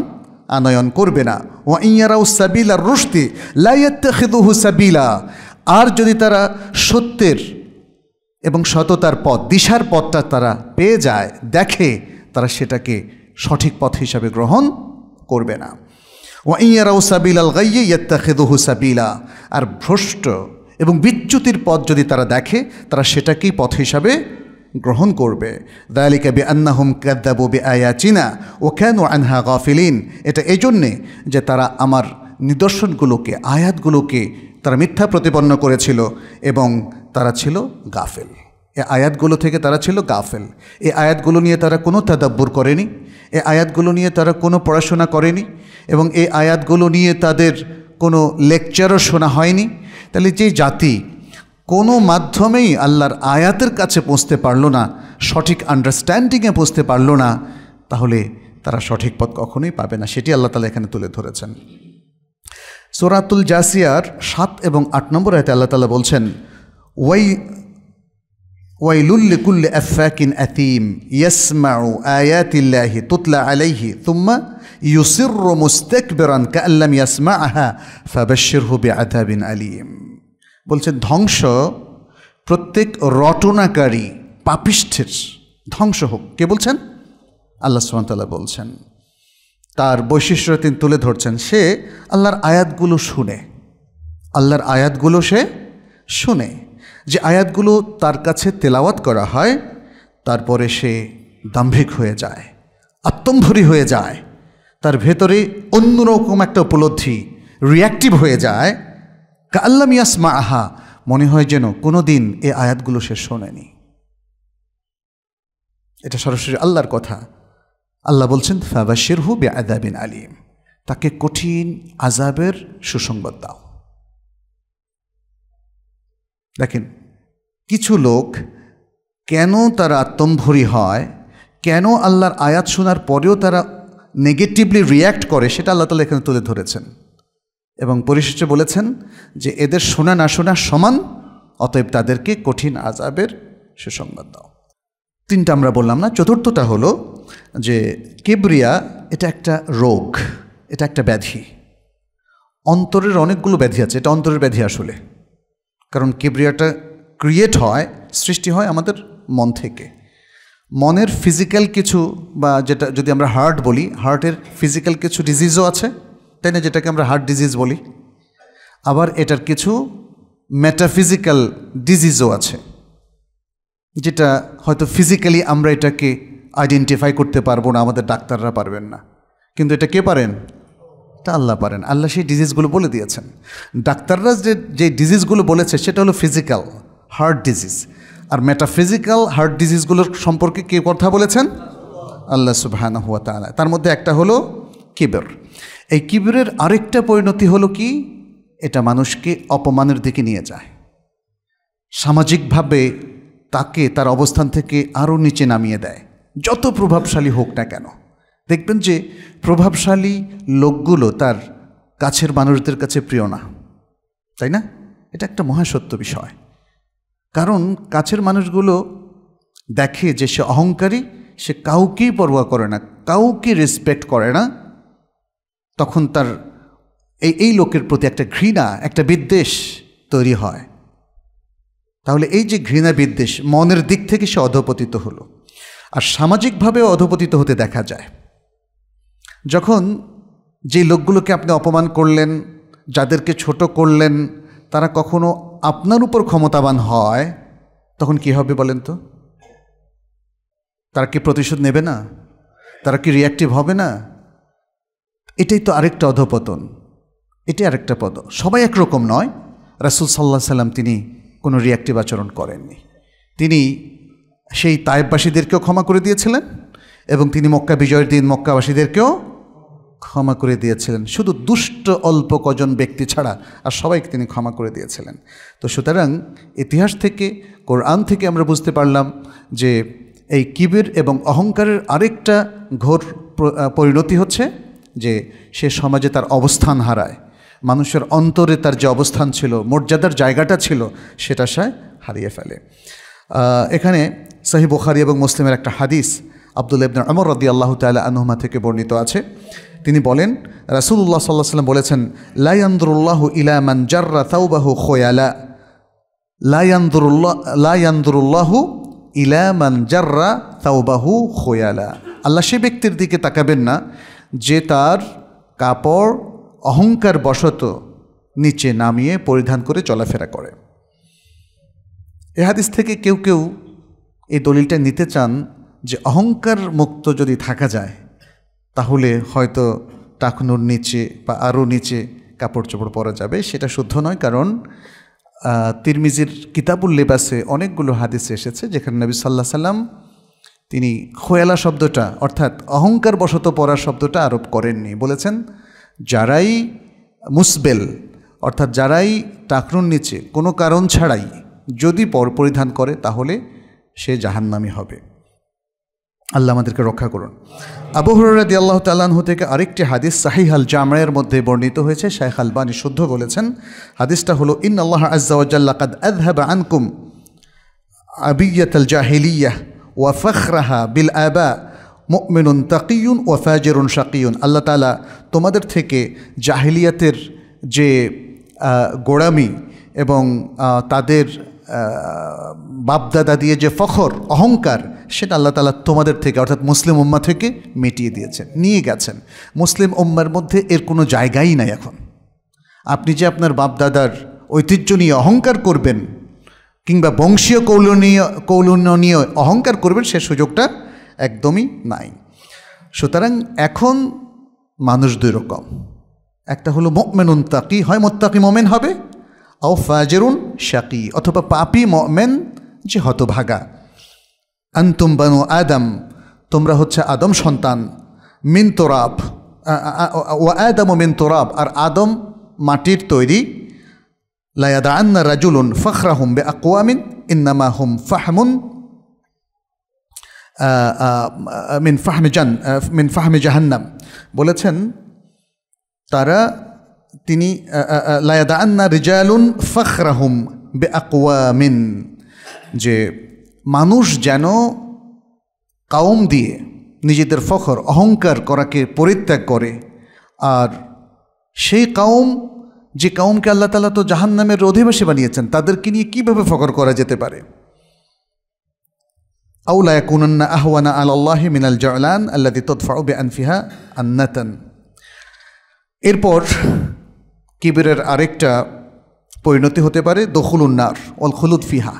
আনয়ন করবে না ও ইয়ারাউ সাবিলা রুষ্টি লাইয়ুহু সাবিলা আর যদি তারা সত্যের এবং সততার পথ দিশার পথটা তারা পেয়ে যায় দেখে তারা সেটাকে সঠিক পথ হিসাবে গ্রহণ করবে না ও ইয়ারাউ সাবিল আল গাইয়ে খেদুহু সাবিলা আর ভ্রষ্ট এবং বিচ্যুতির পথ যদি তারা দেখে তারা সেটাকেই পথ হিসাবে গ্রহণ করবে দালিকা বি আন্নাহম কাদ্দাবু বি চিনা ও কেন আনহা গাফিলিন এটা এই জন্যে যে তারা আমার নিদর্শনগুলোকে আয়াতগুলোকে তারা মিথ্যা প্রতিপন্ন করেছিল এবং তারা ছিল গাফেল এ আয়াতগুলো থেকে তারা ছিল গাফেল এ আয়াতগুলো নিয়ে তারা কোনো তাদাব্বুর করেনি এ আয়াতগুলো নিয়ে তারা কোনো পড়াশোনা করেনি এবং এই আয়াতগুলো নিয়ে তাদের কোনো লেকচারও শোনা হয়নি তাহলে যে জাতি কোনো মাধ্যমেই আল্লাহর আয়াতের কাছে পৌঁছতে পারল না সঠিক আন্ডারস্ট্যান্ডিংয়ে পৌঁছতে পারল না তাহলে তারা সঠিক পথ কখনোই পাবে না সেটি আল্লাহ তালা এখানে তুলে ধরেছেন সোরাতুল জাসিয়ার সাত এবং আট নম্বর আয়তে আল্লাহ তালা বলছেন ওয়াই ওয়াইলুল্লি কুল্লি আফাকিন আতিম ইয়াসমাউ আয়াতিল্লাহি তুতলা আলাইহি তুম্মা ইউসির মুস্তেক বেরান কাল্লাম ইয়াসমা আহা ফাবাশির হুবি আদাবিন আলিম বলছে ধ্বংস প্রত্যেক রটনাকারী পাপিষ্ঠের ধ্বংস হোক কে বলছেন আল্লাহ সুমতাল্লাহ বলছেন তার বৈশিষ্ট্য তিনি তুলে ধরছেন সে আল্লাহর আয়াতগুলো শুনে আল্লাহর আয়াতগুলো সে শুনে যে আয়াতগুলো তার কাছে তেলাওয়াত করা হয় তারপরে সে দাম্ভিক হয়ে যায় আত্মম্ভরী হয়ে যায় তার ভেতরে অন্যরকম একটা উপলব্ধি রিয়াক্টিভ হয়ে যায় কা আল্লাম ইয়াসমা আহা মনে হয় যেন কোনো দিন এ আয়াতগুলো সে শোনেনি এটা সরাসরি আল্লাহর কথা আল্লাহ বলছেন ফাবাশির হু বে আদাবিন আলিম তাকে কঠিন আজাবের সুসংবাদ দাও দেখেন কিছু লোক কেন তারা আত্মম্ভরী হয় কেন আল্লাহর আয়াত শোনার পরেও তারা নেগেটিভলি রিয়্যাক্ট করে সেটা আল্লাহ তালা এখানে তুলে ধরেছেন এবং পরিশেষে বলেছেন যে এদের শোনা না শোনা সমান অতএব তাদেরকে কঠিন আজাবের সুসংবাদ দাও তিনটা আমরা বললাম না চতুর্থটা হলো যে কেবরিয়া এটা একটা রোগ এটা একটা ব্যাধি অন্তরের অনেকগুলো ব্যাধি আছে এটা অন্তরের ব্যাধি আসলে কারণ কেবরিয়াটা ক্রিয়েট হয় সৃষ্টি হয় আমাদের মন থেকে মনের ফিজিক্যাল কিছু বা যেটা যদি আমরা হার্ট বলি হার্টের ফিজিক্যাল কিছু ডিজিজও আছে তাই না যেটাকে আমরা হার্ট ডিজিজ বলি আবার এটার কিছু মেটাফিজিক্যাল ডিজিজও আছে যেটা হয়তো ফিজিক্যালি আমরা এটাকে আইডেন্টিফাই করতে পারবো না আমাদের ডাক্তাররা পারবেন না কিন্তু এটা কে পারেন তা আল্লাহ পারেন আল্লাহ সেই ডিজিজগুলো বলে দিয়েছেন ডাক্তাররা যে যে ডিজিজগুলো বলেছে সেটা হলো ফিজিক্যাল হার্ট ডিজিজ আর মেটাফিজিক্যাল হার্ট ডিজিজগুলোর সম্পর্কে কে কথা বলেছেন আল্লাহ সুবাহ হুয়া তার মধ্যে একটা হলো কিবের এই কিবরের আরেকটা পরিণতি হলো কি এটা মানুষকে অপমানের দিকে নিয়ে যায় সামাজিকভাবে তাকে তার অবস্থান থেকে আরও নিচে নামিয়ে দেয় যত প্রভাবশালী হোক না কেন দেখবেন যে প্রভাবশালী লোকগুলো তার কাছের মানুষদের কাছে প্রিয় না তাই না এটা একটা মহাসত্য বিষয় কারণ কাছের মানুষগুলো দেখে যে সে অহংকারী সে কাউকেই পরোয়া করে না কাউকে রেসপেক্ট করে না তখন তার এই এই লোকের প্রতি একটা ঘৃণা একটা বিদ্বেষ তৈরি হয় তাহলে এই যে ঘৃণা বিদ্বেষ মনের দিক থেকে সে অধপতিত হলো আর সামাজিকভাবেও অধপতিত হতে দেখা যায় যখন যে লোকগুলোকে আপনি অপমান করলেন যাদেরকে ছোট করলেন তারা কখনো আপনার উপর ক্ষমতাবান হয় তখন কি হবে বলেন তো তারা কি প্রতিশোধ নেবে না তারা কি রিয়াক্টিভ হবে না এটাই তো আরেকটা অধপতন এটাই আরেকটা পদ সবাই একরকম নয় রাসুল সাল্লাহ সাল্লাম তিনি কোনো রিয়াক্টিভ আচরণ করেননি তিনি সেই তায়েববাসীদেরকেও ক্ষমা করে দিয়েছিলেন এবং তিনি মক্কা বিজয়ের দিন মক্কাবাসীদেরকেও ক্ষমা করে দিয়েছিলেন শুধু দুষ্ট অল্প কজন ব্যক্তি ছাড়া আর সবাইকে তিনি ক্ষমা করে দিয়েছিলেন তো সুতরাং ইতিহাস থেকে কোরআন থেকে আমরা বুঝতে পারলাম যে এই কিবির এবং অহংকারের আরেকটা ঘোর পরিণতি হচ্ছে যে সে সমাজে তার অবস্থান হারায় মানুষের অন্তরে তার যে অবস্থান ছিল মর্যাদার জায়গাটা ছিল সেটা সে হারিয়ে ফেলে এখানে সাহি বুখারি এবং মুসলিমের একটা হাদিস আব্দুল ইবনে আমর রদি আল্লাহ তালা আনহুমা থেকে বর্ণিত আছে তিনি বলেন রাসুল্লাহ সাল্লাহ সাল্লাম বলেছেন লাইয়ান্দুরুল্লাহ ইলা মান জার্রা তাউবাহু খোয়ালা লাইয়ান্দুরুল্লাহ লাইয়ান্দুরুল্লাহ ইলা মান জার্রা তাউবাহু খোয়ালা আল্লাহ সে ব্যক্তির দিকে তাকাবেন না যে তার কাপড় অহংকার বশত নিচে নামিয়ে পরিধান করে চলাফেরা করে এ হাদিস থেকে কেউ কেউ এই দলিলটা নিতে চান যে অহংকার মুক্ত যদি থাকা যায় তাহলে হয়তো টাকনুর নিচে বা আরও নিচে কাপড় চোপড় পরা যাবে সেটা শুদ্ধ নয় কারণ তিরমিজির কিতাবুল লেবাসে অনেকগুলো হাদিস এসেছে যেখানে নবী সাল্লাহ সাল্লাম তিনি খোয়ালা শব্দটা অর্থাৎ অহংকার বশত পড়ার শব্দটা আরোপ করেননি বলেছেন যারাই মুসবেল অর্থাৎ যারাই টাকরুন নিচে কোনো কারণ ছাড়াই যদি পর পরিধান করে তাহলে সে জাহান্নামি হবে আল্লাহ আমাদেরকে রক্ষা করুন আবু হররাদি আল্লাহ তাল্লাহ থেকে আরেকটি হাদিস সাহি আল জামরায়ের মধ্যে বর্ণিত হয়েছে শাহেখ আলবানি শুদ্ধ বলেছেন হাদিসটা হলো ইন আল্লাহ আজ্জাওয়াজাল্লা কাদ আদহাবা আনকুম আবিয়াত আল জাহিলিয়াহ ওয়াফাখরাহা বিল আবা মুমিনুন তাকিউন ও ফাজেরুন শাকিউন আল্লাহ তালা তোমাদের থেকে জাহিলিয়াতের যে গোড়ামি এবং তাদের বাপদাদা দিয়ে যে ফখর অহংকার সেটা আল্লাহ তালা তোমাদের থেকে অর্থাৎ মুসলিম উম্মা থেকে মিটিয়ে দিয়েছেন নিয়ে গেছেন মুসলিম উম্মার মধ্যে এর কোনো জায়গাই নাই এখন আপনি যে আপনার বাপদাদার ঐতিহ্য নিয়ে অহংকার করবেন কিংবা বংশীয় কৌলনীয় কৌলনীয় অহংকার করবেন সে সুযোগটা একদমই নাই সুতরাং এখন মানুষ দুই রকম একটা হলো মকমেনুন তাকি হয় মোত্তাকি মোমেন হবে আও ফাজেরুন শাকি অথবা পাপি মমেন যে হতভাগা আন্তুম বানু আদম তোমরা হচ্ছে আদম সন্তান মিন তোরাব ও আদম ও মিন তোরাব আর আদম মাটির তৈরি লায়াদা আন্না রাজুলুন ফখরাহুম বে আকোয়ামিন ইন্নামা হুম ফাহমুন মিন ফাহমে জান মিন ফাহমে জাহান্নাম বলেছেন তারা তিনি লায়াদা আন্না রিজালুন ফখরাহুম বে আকোয়ামিন যে মানুষ যেন কাউম দিয়ে নিজেদের ফখর অহংকার করাকে পরিত্যাগ করে আর সেই কাউম যে কাউমকে আল্লাহ তালা তো জাহান নামের অধিবাসী বানিয়েছেন তাদেরকে নিয়ে কীভাবে ফখর করা যেতে পারে আউলায় কুনন্না আহওয়ানা আল্লাহ মিনাল জলান আল্লাহ তৎফাউ বে আনফিহা আন্নাতান এরপর কিবিরের আরেকটা পরিণতি হতে পারে দখুলুন্নার খুলুদ ফিহা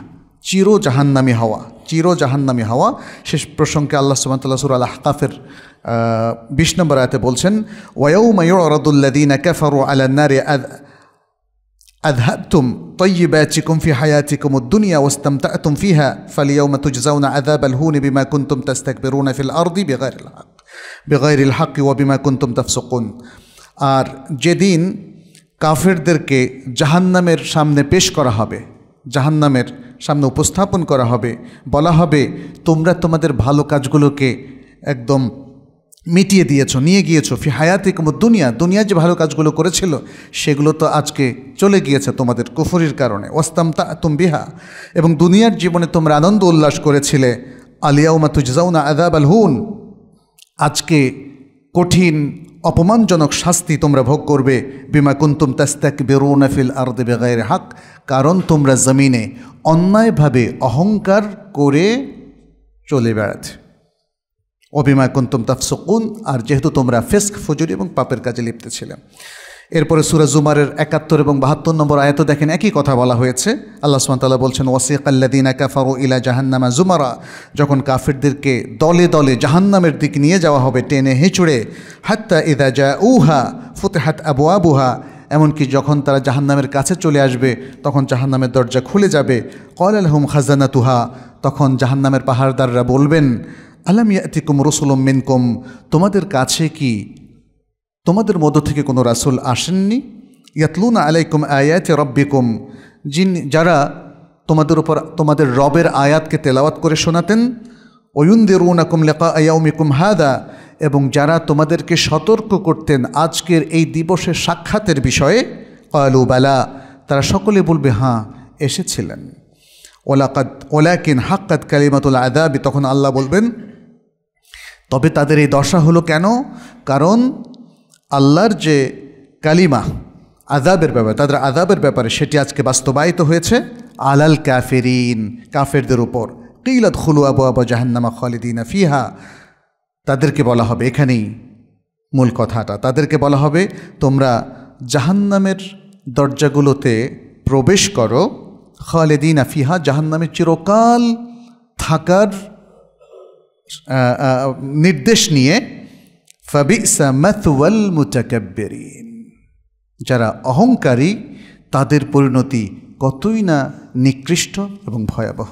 চির জাহান্নামি হাওয়া চির জাহান্নামি হাওয়া শেষ প্রসঙ্গে আল্লাহ সুমাতাল্লাহ সুর আল হাকাফের বিশ নম্বর আয়তে বলছেন ওয়াউ মায়ুর অরাদুল্লাদিন ক্যাফারু আলান্নারে أذهبتم طيباتكم في حياتكم الدنيا واستمتعتم فيها فاليوم تجزون عذاب الهون بما كنتم تستكبرون في الأرض بغير الحق بغير الحق وبما كنتم تفسقون আর যেদিন কাফেরদেরকে জাহান্নামের সামনে পেশ করা হবে জাহান্নামের সামনে উপস্থাপন করা হবে বলা হবে তোমরা তোমাদের ভালো কাজগুলোকে একদম মিটিয়ে দিয়েছো নিয়ে গিয়েছো ফি হায়াতে দুনিয়া দুনিয়া যে ভালো কাজগুলো করেছিল সেগুলো তো আজকে চলে গিয়েছে তোমাদের কুফরির কারণে তা তুম বিহা এবং দুনিয়ার জীবনে তোমরা আনন্দ উল্লাস করেছিলে আলিয়াউমা তুজাউনা আদাব আল হুন আজকে কঠিন অপমানজনক শাস্তি তোমরা ভোগ করবে বিমা কুন্তুম তাস্তাক বেরোনাফিল আর দেবে গায়ের হাক কারণ তোমরা জমিনে অন্যায়ভাবে অহংকার করে চলে বেড়াচ্ছে অবিমা কন্তম তাফসকুন আর যেহেতু তোমরা ফেস্ক ফজুরি এবং পাপের কাজে লিপ্ত ছিলে এরপরে সুরাজ জুমারের একাত্তর এবং বাহাত্তর নম্বর আয়ত দেখেন একই কথা বলা হয়েছে আল্লাহ সুমতাল্লাহ বলছেন ওয়াসিক আল্লাদিনা কাফারু ইলা জাহান্নামা জুমারা যখন কাফিরদেরকে দলে দলে জাহান্নামের দিক নিয়ে যাওয়া হবে টেনে হেঁচুড়ে হাত্তা ইদা জা উহা হাত আবু আবুহা এমনকি যখন তারা জাহান্নামের কাছে চলে আসবে তখন জাহান্নামের দরজা খুলে যাবে কয়লাল হুম খাজানা তুহা তখন জাহান্নামের পাহাড়দাররা বলবেন আলাম ইয়াতিকুম রসুলম মিনকুম তোমাদের কাছে কি তোমাদের মধ্য থেকে কোনো রাসুল আসেননি ইয়াতলুনা আলাইকুম আয়াত রব্বিকুম যিন যারা তোমাদের উপর তোমাদের রবের আয়াতকে তেলাওয়াত করে শোনাতেন ওয়ুন্দেরুনাকুম লেকা আয়াউমিকুম হাদা এবং যারা তোমাদেরকে সতর্ক করতেন আজকের এই দিবসের সাক্ষাতের বিষয়ে কয়ালু বেলা তারা সকলে বলবে হাঁ এসেছিলেন ওলাকাত ওলাকিন হাক্কাত কালিমাতুল আদাবি তখন আল্লাহ বলবেন তবে তাদের এই দশা হলো কেন কারণ আল্লাহর যে কালিমা আজাবের ব্যাপারে তাদের আজাবের ব্যাপারে সেটি আজকে বাস্তবায়িত হয়েছে আলাল কাফেরিন কাফেরদের উপর কিলত খুলু আবু আবু জাহান্নামা খালিদিন ফিহা তাদেরকে বলা হবে এখানেই মূল কথাটা তাদেরকে বলা হবে তোমরা জাহান্নামের দরজাগুলোতে প্রবেশ করো খালেদিন আফিহা জাহান্নামে চিরকাল থাকার নির্দেশ নিয়ে ফাবিসা মাথুয়াল মুতাকাব্বেরিন যারা অহংকারী তাদের পরিণতি কতই না নিকৃষ্ট এবং ভয়াবহ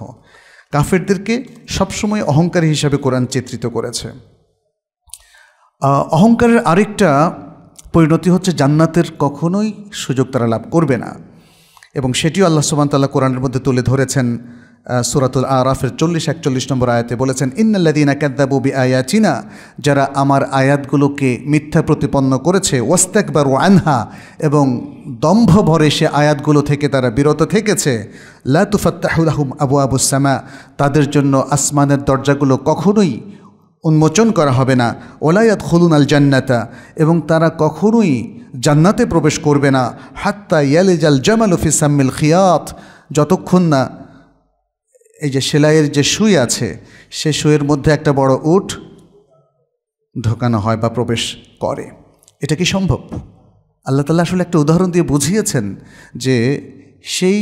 কাফেরদেরকে সবসময় অহংকারী হিসাবে কোরআন চিত্রিত করেছে অহংকারের আরেকটা পরিণতি হচ্ছে জান্নাতের কখনোই সুযোগ তারা লাভ করবে না এবং সেটিও আল্লাহ সুবান তাল্লাহ কোরআনের মধ্যে তুলে ধরেছেন সুরাতুল আরাফের চল্লিশ একচল্লিশ নম্বর আয়াতে বলেছেন ইন্নাল্লাদিনা কাদ্দাবু বি আয়াতিনা যারা আমার আয়াতগুলোকে মিথ্যা প্রতিপন্ন করেছে ওয়াস্তাকবার আনহা এবং দম্ভ ভরে সে আয়াতগুলো থেকে তারা বিরত থেকেছে লাতুফাত্তাহুলাহুম আবু আবুসামা তাদের জন্য আসমানের দরজাগুলো কখনোই উন্মোচন করা হবে না ওলায়াত খুলুন আল জান্নাতা এবং তারা কখনোই জান্নাতে প্রবেশ করবে না হাত্তা ইয়ালেজাল সাম্মিল খিয়াত যতক্ষণ না এই যে সেলাইয়ের যে সুই আছে সে সুইয়ের মধ্যে একটা বড় উট ঢোকানো হয় বা প্রবেশ করে এটা কি সম্ভব আল্লাহ তালা আসলে একটা উদাহরণ দিয়ে বুঝিয়েছেন যে সেই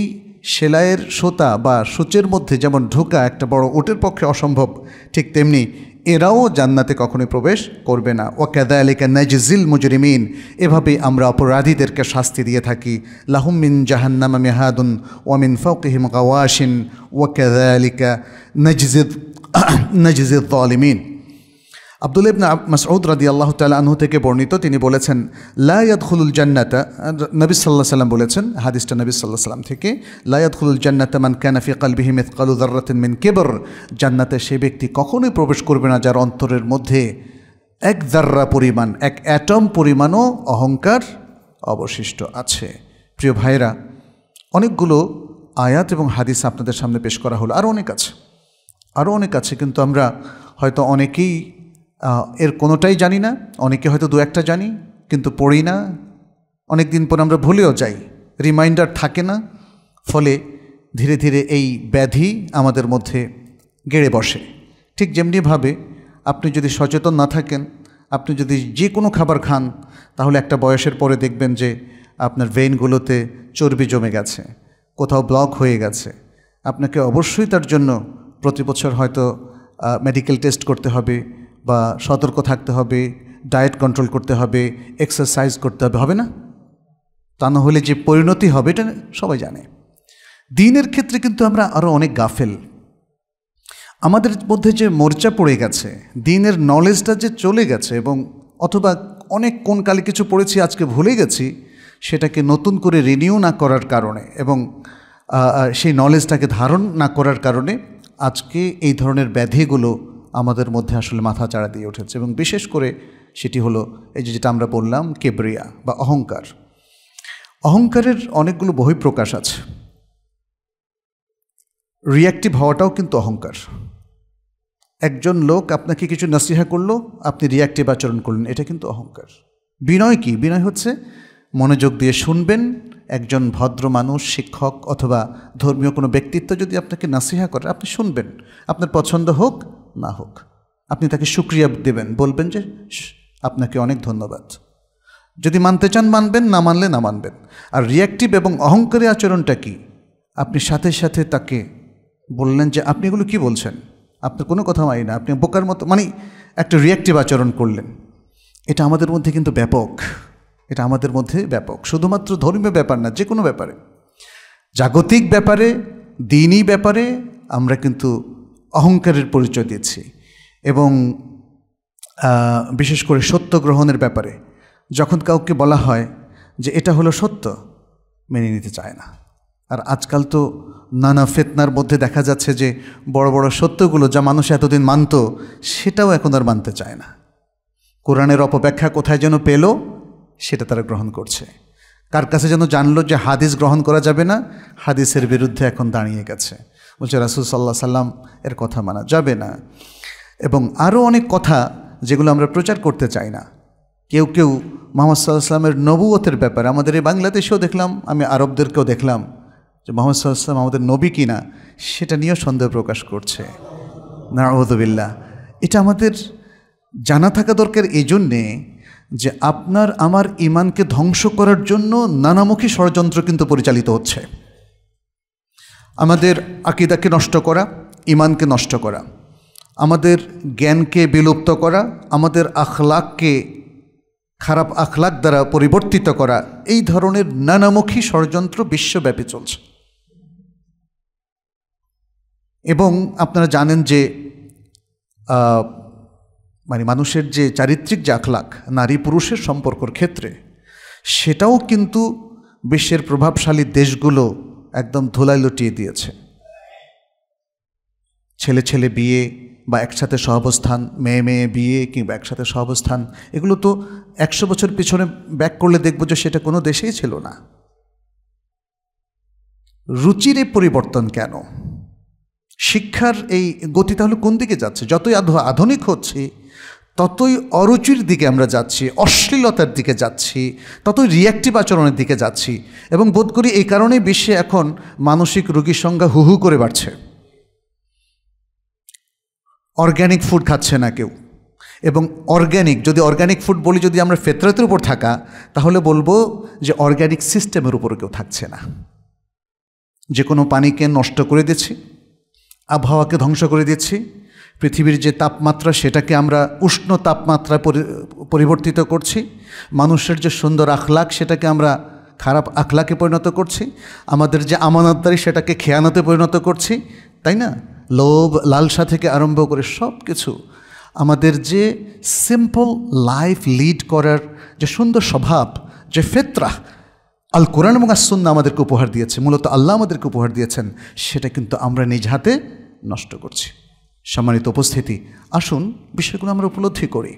সেলাইয়ের সোতা বা সূচের মধ্যে যেমন ঢোকা একটা বড় ওটের পক্ষে অসম্ভব ঠিক তেমনি এরাও জান্নাতে কখনোই প্রবেশ করবে না ও কেদায়ালিকা নাজিল মুজরিমিন এভাবে আমরা অপরাধীদেরকে শাস্তি দিয়ে থাকি লাহুমিন জাহান্নামা মেহাদুন ওয়ামিন ফকিহিম গাওয়াশিন ও কেদায়ালিকা নজিজিদ নজিজিদ আলিমিন আবদুল ইবনা মাসউদ রাদি আল্লাহ তাল আনহু থেকে বর্ণিত তিনি বলেছেন খুলুল জান্নাতা নবী সাল্লাহ সাল্লাম বলেছেন হাদিসটা নবী সাল্লাহ সাল্লাম থেকে খুলুল জান্নাতা মান ক্যানাফি কালু ইতকালুদারাতিন মিন কেবর জান্নাতে সে ব্যক্তি কখনোই প্রবেশ করবে না যার অন্তরের মধ্যে এক দার্রা পরিমাণ এক অ্যাটম পরিমাণও অহংকার অবশিষ্ট আছে প্রিয় ভাইরা অনেকগুলো আয়াত এবং হাদিস আপনাদের সামনে পেশ করা হলো আরও অনেক আছে আরও অনেক আছে কিন্তু আমরা হয়তো অনেকেই এর কোনোটাই জানি না অনেকে হয়তো দু একটা জানি কিন্তু পড়ি না অনেক দিন পর আমরা ভুলেও যাই রিমাইন্ডার থাকে না ফলে ধীরে ধীরে এই ব্যাধি আমাদের মধ্যে গেড়ে বসে ঠিক যেমনিভাবে আপনি যদি সচেতন না থাকেন আপনি যদি যে কোনো খাবার খান তাহলে একটা বয়সের পরে দেখবেন যে আপনার ভেইনগুলোতে চর্বি জমে গেছে কোথাও ব্লক হয়ে গেছে আপনাকে অবশ্যই তার জন্য প্রতি বছর হয়তো মেডিকেল টেস্ট করতে হবে বা সতর্ক থাকতে হবে ডায়েট কন্ট্রোল করতে হবে এক্সারসাইজ করতে হবে হবে না তা না হলে যে পরিণতি হবে এটা সবাই জানে দিনের ক্ষেত্রে কিন্তু আমরা আরও অনেক গাফেল আমাদের মধ্যে যে মোর্চা পড়ে গেছে দিনের নলেজটা যে চলে গেছে এবং অথবা অনেক কোন কালে কিছু পড়েছি আজকে ভুলে গেছি সেটাকে নতুন করে রিনিউ না করার কারণে এবং সেই নলেজটাকে ধারণ না করার কারণে আজকে এই ধরনের ব্যাধিগুলো আমাদের মধ্যে আসলে মাথা চাড়া দিয়ে উঠেছে এবং বিশেষ করে সেটি হলো এই যে যেটা আমরা বললাম কেবরিয়া বা অহংকার অহংকারের অনেকগুলো বহিঃপ্রকাশ আছে রিয়াক্টিভ হওয়াটাও কিন্তু অহংকার একজন লোক আপনাকে কিছু নাসিহা করলো আপনি রিয়াক্টিভ আচরণ করলেন এটা কিন্তু অহংকার বিনয় কি বিনয় হচ্ছে মনোযোগ দিয়ে শুনবেন একজন ভদ্র মানুষ শিক্ষক অথবা ধর্মীয় কোনো ব্যক্তিত্ব যদি আপনাকে নাসিহা করে আপনি শুনবেন আপনার পছন্দ হোক না হোক আপনি তাকে সুক্রিয়া দেবেন বলবেন যে আপনাকে অনেক ধন্যবাদ যদি মানতে চান মানবেন না মানলে না মানবেন আর রিয়াক্টিভ এবং অহংকারী আচরণটা কি আপনি সাথে সাথে তাকে বললেন যে আপনি এগুলো কি বলছেন আপনার কোনো কথা মানি না আপনি বোকার মতো মানে একটা রিয়াক্টিভ আচরণ করলেন এটা আমাদের মধ্যে কিন্তু ব্যাপক এটা আমাদের মধ্যে ব্যাপক শুধুমাত্র ধর্মীয় ব্যাপার না যে কোনো ব্যাপারে জাগতিক ব্যাপারে দিনই ব্যাপারে আমরা কিন্তু অহংকারের পরিচয় দিয়েছি এবং বিশেষ করে সত্য গ্রহণের ব্যাপারে যখন কাউকে বলা হয় যে এটা হলো সত্য মেনে নিতে চায় না আর আজকাল তো নানা ফেতনার মধ্যে দেখা যাচ্ছে যে বড় বড় সত্যগুলো যা মানুষ এতদিন মানত সেটাও এখন আর মানতে চায় না কোরআনের অপব্যাখ্যা কোথায় যেন পেল সেটা তারা গ্রহণ করছে কার কাছে যেন জানলো যে হাদিস গ্রহণ করা যাবে না হাদিসের বিরুদ্ধে এখন দাঁড়িয়ে গেছে বলছে রাসুল সাল্লাহ সাল্লাম এর কথা মানা যাবে না এবং আরও অনেক কথা যেগুলো আমরা প্রচার করতে চাই না কেউ কেউ মোহাম্মদ সাল্লাহ সাল্লামের নবুয়তের ব্যাপারে আমাদের এই বাংলাদেশেও দেখলাম আমি আরবদেরকেও দেখলাম যে মোহাম্মদ সাল্লাহ আমাদের নবী কিনা সেটা নিয়েও সন্দেহ প্রকাশ করছে নারহদবিল্লা এটা আমাদের জানা থাকা দরকার এই জন্যে যে আপনার আমার ইমানকে ধ্বংস করার জন্য নানামুখী ষড়যন্ত্র কিন্তু পরিচালিত হচ্ছে আমাদের আকিদাকে নষ্ট করা ইমানকে নষ্ট করা আমাদের জ্ঞানকে বিলুপ্ত করা আমাদের আখলাককে খারাপ আখলাক দ্বারা পরিবর্তিত করা এই ধরনের নানামুখী ষড়যন্ত্র বিশ্বব্যাপী চলছে এবং আপনারা জানেন যে মানে মানুষের যে চারিত্রিক যে আখলাক নারী পুরুষের সম্পর্কর ক্ষেত্রে সেটাও কিন্তু বিশ্বের প্রভাবশালী দেশগুলো একদম ধুলায় লুটিয়ে দিয়েছে ছেলে ছেলে বিয়ে বা একসাথে সহবস্থান মেয়ে মেয়ে বিয়ে কিংবা একসাথে সহবস্থান এগুলো তো একশো বছর পিছনে ব্যাক করলে দেখব যে সেটা কোনো দেশেই ছিল না রুচির এই পরিবর্তন কেন শিক্ষার এই গতি তাহলে কোন দিকে যাচ্ছে যতই আধুনিক হচ্ছে ততই অরুচির দিকে আমরা যাচ্ছি অশ্লীলতার দিকে যাচ্ছি ততই রিয়াক্টিভ আচরণের দিকে যাচ্ছি এবং বোধ করি এই কারণে বিশ্বে এখন মানসিক রোগীর সংখ্যা হুহু করে বাড়ছে অর্গ্যানিক ফুড খাচ্ছে না কেউ এবং অর্গ্যানিক যদি অর্গ্যানিক ফুড বলি যদি আমরা ফেতরাতের উপর থাকা তাহলে বলবো যে অর্গ্যানিক সিস্টেমের উপর কেউ থাকছে না যে কোনো পানিকে নষ্ট করে দিচ্ছি আবহাওয়াকে ধ্বংস করে দিচ্ছি পৃথিবীর যে তাপমাত্রা সেটাকে আমরা উষ্ণ তাপমাত্রায় পরিবর্তিত করছি মানুষের যে সুন্দর আখলাক সেটাকে আমরা খারাপ আখলাকে পরিণত করছি আমাদের যে আমানতদারি সেটাকে খেয়ানাতে পরিণত করছি তাই না লোভ লালসা থেকে আরম্ভ করে সব কিছু আমাদের যে সিম্পল লাইফ লিড করার যে সুন্দর স্বভাব যে ফেত্রা আল কোরআন এবং আসন্না আমাদেরকে উপহার দিয়েছে মূলত আল্লাহ আমাদেরকে উপহার দিয়েছেন সেটা কিন্তু আমরা নিজ হাতে নষ্ট করছি সম্মানিত উপস্থিতি আসুন বিষয়গুলো আমরা উপলব্ধি করি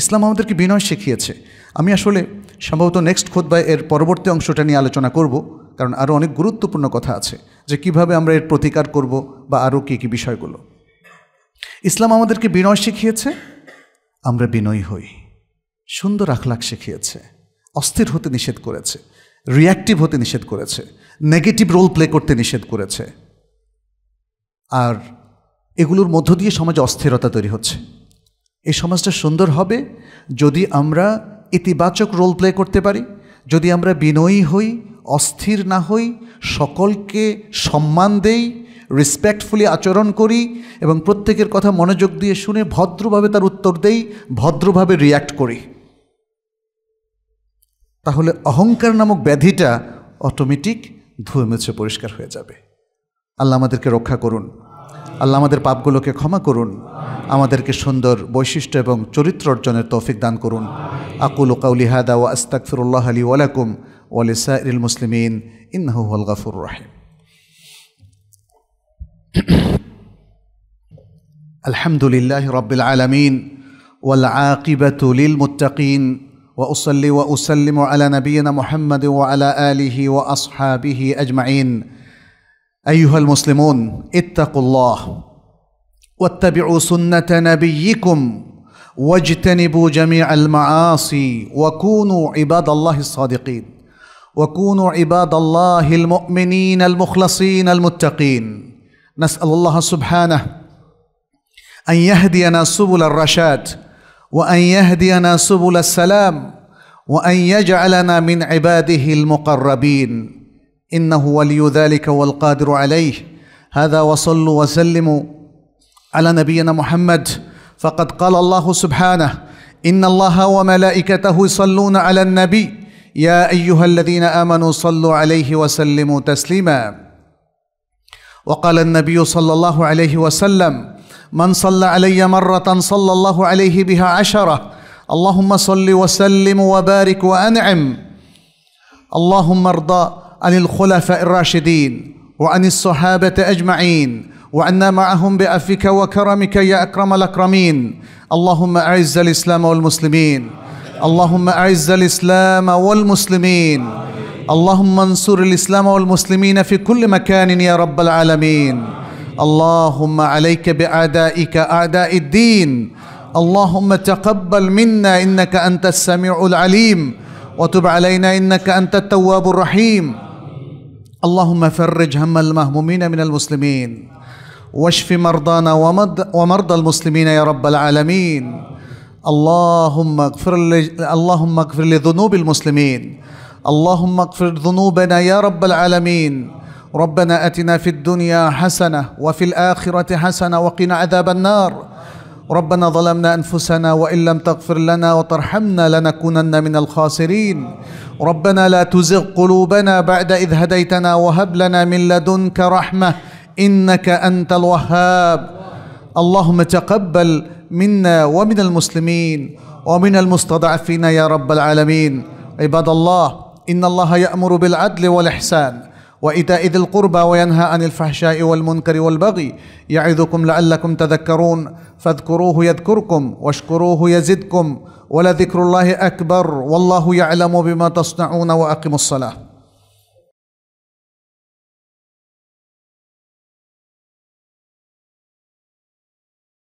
ইসলাম আমাদেরকে বিনয় শিখিয়েছে আমি আসলে সম্ভবত নেক্সট বা এর পরবর্তী অংশটা নিয়ে আলোচনা করব কারণ আরও অনেক গুরুত্বপূর্ণ কথা আছে যে কিভাবে আমরা এর প্রতিকার করব বা আরও কী কী বিষয়গুলো ইসলাম আমাদেরকে বিনয় শিখিয়েছে আমরা বিনয়ী হই সুন্দর আখলাক শিখিয়েছে অস্থির হতে নিষেধ করেছে রিয়্যাক্টিভ হতে নিষেধ করেছে নেগেটিভ রোল প্লে করতে নিষেধ করেছে আর এগুলোর মধ্য দিয়ে সমাজে অস্থিরতা তৈরি হচ্ছে এই সমাজটা সুন্দর হবে যদি আমরা ইতিবাচক রোল প্লে করতে পারি যদি আমরা বিনয়ী হই অস্থির না হই সকলকে সম্মান দেই রেসপেক্টফুলি আচরণ করি এবং প্রত্যেকের কথা মনোযোগ দিয়ে শুনে ভদ্রভাবে তার উত্তর দেই ভদ্রভাবে রিয়্যাক্ট করি তাহলে অহংকার নামক ব্যাধিটা অটোমেটিক ধুয়ে মেছে পরিষ্কার হয়ে যাবে আল্লাহ আমাদেরকে রক্ষা করুন আল্লাহ আমাদের পাপগুলোকে ক্ষমা করুন আমাদেরকে সুন্দর বৈশিষ্ট্য এবং চরিত্র অর্জনের তৌফিক দান করুন আকুল কাউলিহাদা ও আস্তাক ফিরুল্লাহ আলী ওয়ালাকুম ওয়ালিসা ইল মুসলিমিন ইনহুল গাফুর রাহিম আলহামদুলিল্লাহ রব্বিল আলমিন ওয়াল আকিবাতুলিল মুতাকিন ওয়াউসল্লি ওয়াউসাল্লিম আলা নবীনা মোহাম্মদ ওয়া আলা আলিহি ওয়া আসহাবিহি আজমাইন ايها المسلمون اتقوا الله واتبعوا سنه نبيكم واجتنبوا جميع المعاصي وكونوا عباد الله الصادقين وكونوا عباد الله المؤمنين المخلصين المتقين نسال الله سبحانه ان يهدينا سبل الرشاد وان يهدينا سبل السلام وان يجعلنا من عباده المقربين إنه ولي ذلك والقادر عليه هذا وصلوا وسلموا على نبينا محمد فقد قال الله سبحانه إن الله وملائكته يصلون على النبي يا أيها الذين آمنوا صلوا عليه وسلموا تسليما وقال النبي صلى الله عليه وسلم من صلى علي مرة صلى الله عليه بها عشرة اللهم صل وسلم وبارك وأنعم اللهم ارضى عن الخلفاء الراشدين وعن الصحابة أجمعين وعنا معهم بأفك وكرمك يا أكرم الأكرمين اللهم أعز الإسلام والمسلمين اللهم أعز الإسلام والمسلمين اللهم انصر الإسلام والمسلمين في كل مكان يا رب العالمين اللهم عليك بأعدائك أعداء الدين اللهم تقبل منا إنك أنت السميع العليم وتب علينا إنك أنت التواب الرحيم اللهم فرج هم المهمومين من المسلمين واشف مرضانا ومرضى المسلمين يا رب العالمين اللهم اغفر اللهم اغفر لذنوب المسلمين اللهم اغفر ذنوبنا يا رب العالمين ربنا اتنا في الدنيا حسنه وفي الاخره حسنه وقنا عذاب النار ربنا ظلمنا أنفسنا وإن لم تغفر لنا وترحمنا لنكونن من الخاسرين ربنا لا تزغ قلوبنا بعد إذ هديتنا وهب لنا من لدنك رحمة إنك أنت الوهاب اللهم تقبل منا ومن المسلمين ومن المستضعفين يا رب العالمين عباد الله إن الله يأمر بالعدل والإحسان وإيتاء ذي القربى وينهى عن الفحشاء والمنكر والبغي يعظكم لعلكم تذكرون فاذكروه يذكركم واشكروه يزدكم ولذكر الله أكبر والله يعلم بما تصنعون وأقموا الصلاة